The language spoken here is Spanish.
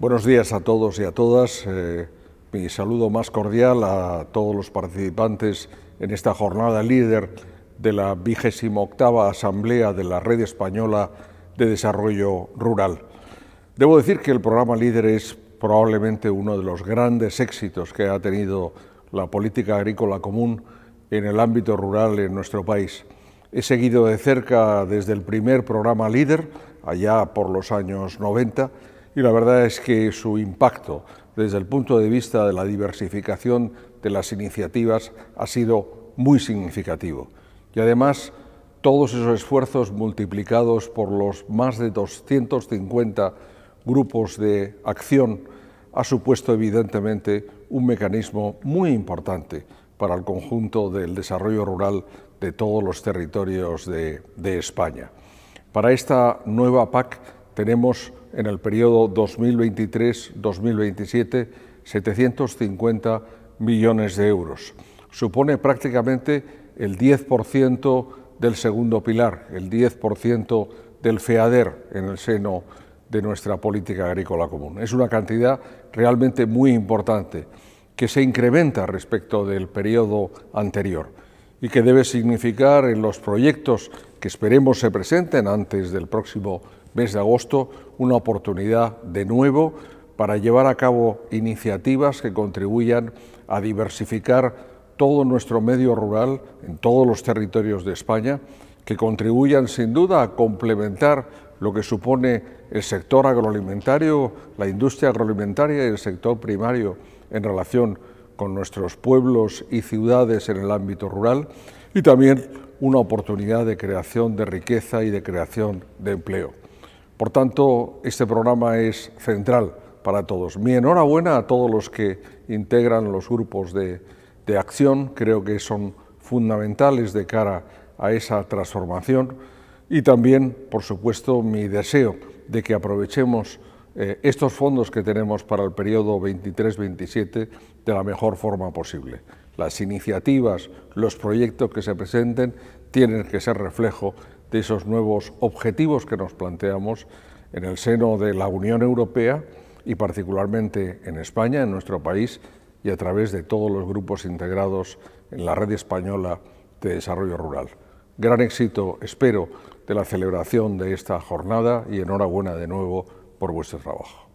Buenos días a todos y a todas. Eh, mi saludo más cordial a todos los participantes en esta jornada líder de la vigésimo octava Asamblea de la Red Española de Desarrollo Rural. Debo decir que el programa líder es probablemente uno de los grandes éxitos que ha tenido la política agrícola común en el ámbito rural en nuestro país. He seguido de cerca desde el primer programa líder, allá por los años 90, y la verdad es que su impacto desde el punto de vista de la diversificación de las iniciativas ha sido muy significativo. Y además, todos esos esfuerzos multiplicados por los más de 250 grupos de acción ha supuesto evidentemente un mecanismo muy importante para el conjunto del desarrollo rural de todos los territorios de, España. Para esta nueva PAC tenemos en el periodo 2023-2027 750 millones de euros. Supone prácticamente el 10% del segundo pilar, el 10% del FEADER en el seno de nuestra política agrícola común. Es una cantidad realmente muy importante que se incrementa respecto del periodo anterior y que debe significar en los proyectos que esperemos se presenten antes del próximo mes de agosto una oportunidad de nuevo para llevar a cabo iniciativas que contribuyan a diversificar todo nuestro medio rural en todos los territorios de España, que contribuyan sin duda a complementar lo que supone el sector agroalimentario, la industria agroalimentaria y el sector primario en relación con nuestros pueblos y ciudades en el ámbito rural y también una oportunidad de creación de riqueza y de creación de empleo. Por tanto, este programa es central para todos. Mi enhorabuena a todos los que integran los grupos de, acción, creo que son fundamentales de cara a esa transformación y también, por supuesto, mi deseo de que aprovechemos eh, estos fondos que tenemos para el periodo 23-27 de la mejor forma posible. Las iniciativas, los proyectos que se presenten tienen que ser reflejo de esos nuevos objetivos que nos planteamos en el seno de la Unión Europea y particularmente en España, en nuestro país, y a través de todos los grupos integrados en la Red Española de Desarrollo Rural. Gran éxito, espero, de la celebración de esta jornada y enhorabuena de nuevo por vuestro trabajo.